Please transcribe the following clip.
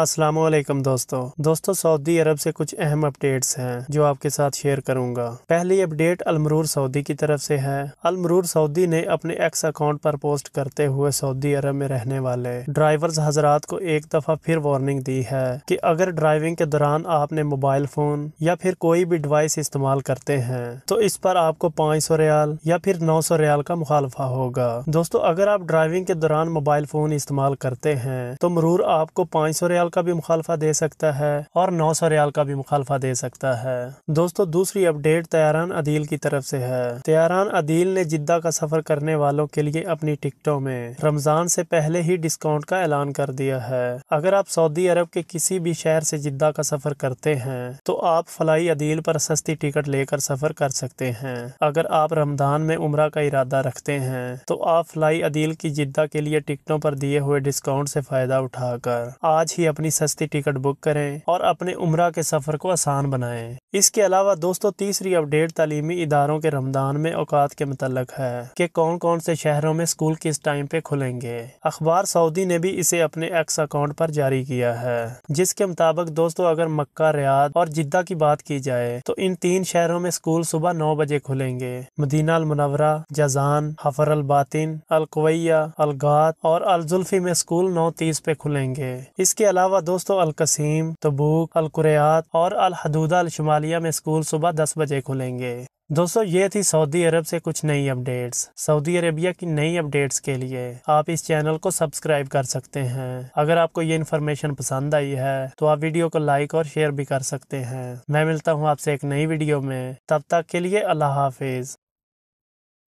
असलम दोस्तों दोस्तों सऊदी अरब से कुछ अहम अपडेट्स हैं जो आपके साथ शेयर करूंगा पहली अपडेट अलमरूर सऊदी की तरफ से है अलमरूर सऊदी ने अपने एक्स अकाउंट पर पोस्ट करते हुए सऊदी अरब में रहने वाले ड्राइवर्स हजरात को एक दफा फिर वार्निंग दी है कि अगर ड्राइविंग के दौरान आपने मोबाइल फोन या फिर कोई भी डिवाइस इस्तेमाल करते हैं तो इस पर आपको पाँच रियाल या फिर नौ सौ रियाल का मुखालफा होगा दोस्तों अगर आप ड्राइविंग के दौरान मोबाइल फोन इस्तेमाल करते हैं तो मरूर आपको पाँच रियाल का भी मुखालफा दे सकता है और नौ सौ रियाल का भी मुखालफा दे सकता है दोस्तों दूसरी अपडेट तयारान अदील की तरफ से है तयारान अदील ने जिद्दा का सफर करने वालों के लिए अपनी टिकटों में रमजान से पहले ही डिस्काउंट का ऐलान कर दिया है अगर आप सऊदी अरब के किसी भी शहर से जिद्दा का सफर करते हैं तो आप फलाई अदील पर सस्ती टिकट लेकर सफर कर सकते हैं अगर आप रमजान में उम्र का इरादा रखते हैं तो आप फलाई अदील की जिद्दा के लिए टिकटों पर दिए हुए डिस्काउंट से फायदा उठाकर आज ही अपनी सस्ती टिकट बुक करें और अपने उम्र के सफर को आसान बनाएं इसके अलावा दोस्तों तीसरी अपडेट तालीमी इदारों के रमदान में औकात के मतलब है कि कौन कौन से शहरों में स्कूल किस टाइम पे खुलेंगे अखबार सऊदी ने भी इसे अपने एक्स अकाउंट पर जारी किया है जिसके मुताबिक दोस्तों अगर मक्का रियाद और जिद्दा की बात की जाए तो इन तीन शहरों में स्कूल सुबह नौ बजे खुलेंगे Medina Munawwara Jazan Hafar Al Batin Al Quwaiyah Al Ghat और अलजुल्फी में स्कूल नौ तीस पे खुलेंगे इसके अलावा अलावा दोस्तों अलकसीम तबूक अलकुरयात और अलहदूदा अलशुमालिया में स्कूल सुबह दस बजे खुलेंगे दोस्तों ये थी सऊदी अरब से कुछ नई अपडेट्स सऊदी अरेबिया की नई अपडेट्स के लिए आप इस चैनल को सब्सक्राइब कर सकते हैं अगर आपको ये इन्फॉर्मेशन पसंद आई है तो आप वीडियो को लाइक और शेयर भी कर सकते हैं मैं मिलता हूँ आपसे एक नई वीडियो में तब तक के लिए अल्लाह हाफिज